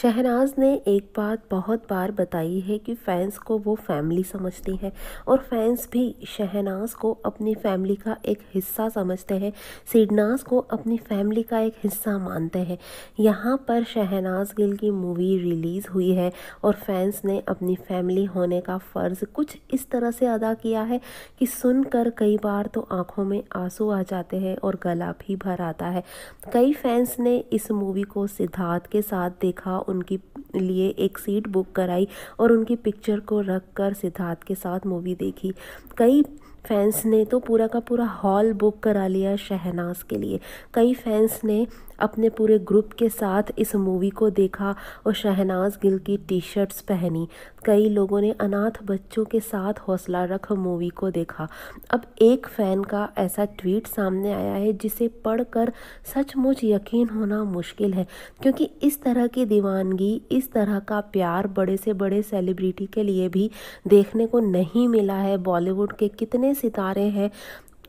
शहनाज ने एक बात बहुत बार बताई है कि फैंस को वो फैमिली समझती हैं और फैंस भी शहनाज को अपनी फैमिली का एक हिस्सा समझते हैं सिडनाज को अपनी फैमिली का एक हिस्सा मानते हैं यहाँ पर शहनाज गिल की मूवी रिलीज़ हुई है और फैंस ने अपनी फैमिली होने का फ़र्ज़ कुछ इस तरह से अदा किया है कि सुनकर कई बार तो आँखों में आंसू आ जाते हैं और गला भी भर आता है कई फैंस ने इस मूवी को सिद्धार्थ के साथ देखा उनकी लिए एक सीट बुक कराई और उनकी पिक्चर को रख कर सिद्धार्थ के साथ मूवी देखी कई फैंस ने तो पूरा का पूरा हॉल बुक करा लिया शहनाज के लिए कई फैंस ने अपने पूरे ग्रुप के साथ इस मूवी को देखा और शहनाज गिल की टी शर्ट्स पहनी कई लोगों ने अनाथ बच्चों के साथ हौसला रख मूवी को देखा अब एक फ़ैन का ऐसा ट्वीट सामने आया है जिसे पढ़कर सचमुच यकीन होना मुश्किल है क्योंकि इस तरह की दीवानगी इस तरह का प्यार बड़े से बड़े सेलिब्रिटी के लिए भी देखने को नहीं मिला है बॉलीवुड के कितने इतने सितारे हैं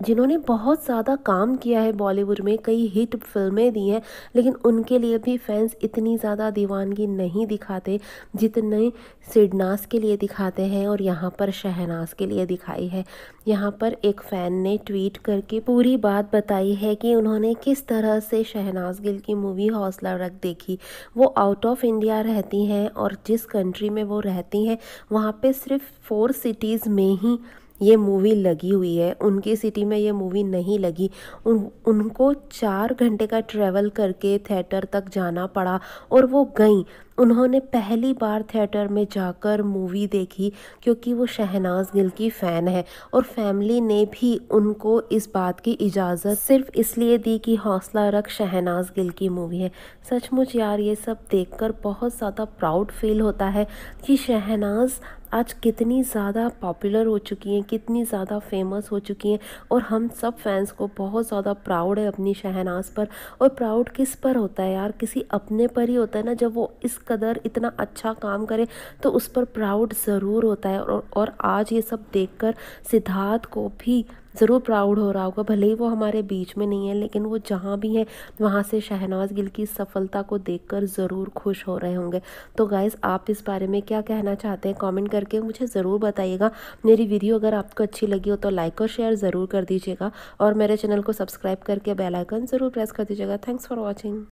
जिन्होंने बहुत ज़्यादा काम किया है बॉलीवुड में कई हिट फिल्में दी हैं लेकिन उनके लिए भी फैंस इतनी ज़्यादा दीवानगी नहीं दिखाते जितने सिडनास के लिए दिखाते हैं और यहाँ पर शहनाज के लिए दिखाई है यहाँ पर एक फ़ैन ने ट्वीट करके पूरी बात बताई है कि उन्होंने किस तरह से शहनाज गिल की मूवी हौसला रख देखी वो आउट ऑफ इंडिया रहती हैं और जिस कंट्री में वो रहती हैं वहाँ पर सिर्फ फोर सिटीज़ में ही ये मूवी लगी हुई है उनकी सिटी में ये मूवी नहीं लगी उन उनको चार घंटे का ट्रैवल करके थिएटर तक जाना पड़ा और वो गई उन्होंने पहली बार थिएटर में जाकर मूवी देखी क्योंकि वो शहनाज गिल की फ़ैन है और फैमिली ने भी उनको इस बात की इजाज़त सिर्फ इसलिए दी कि हौसला रख शहनाज गिल की मूवी है सचमुच यार ये सब देखकर बहुत ज़्यादा प्राउड फील होता है कि शहनाज आज कितनी ज़्यादा पॉपुलर हो चुकी हैं कितनी ज़्यादा फेमस हो चुकी हैं और हम सब फैंस को बहुत ज़्यादा प्राउड है अपनी शहनाज पर और प्राउड किस पर होता है यार किसी अपने पर ही होता है ना जब वो इस कदर इतना अच्छा काम करे तो उस पर प्राउड ज़रूर होता है और, और आज ये सब देखकर सिद्धार्थ को भी ज़रूर प्राउड हो रहा होगा भले ही वो हमारे बीच में नहीं है लेकिन वो जहाँ भी है वहाँ से शहनाज गिल की सफलता को देखकर ज़रूर खुश हो रहे होंगे तो गाइज़ आप इस बारे में क्या कहना चाहते हैं कमेंट करके मुझे ज़रूर बताइएगा मेरी वीडियो अगर आपको अच्छी लगी हो तो लाइक और शेयर ज़रूर कर दीजिएगा और मेरे चैनल को सब्सक्राइब करके बेलाइकन ज़रूर प्रेस कर दीजिएगा थैंक्स फॉर वॉचिंग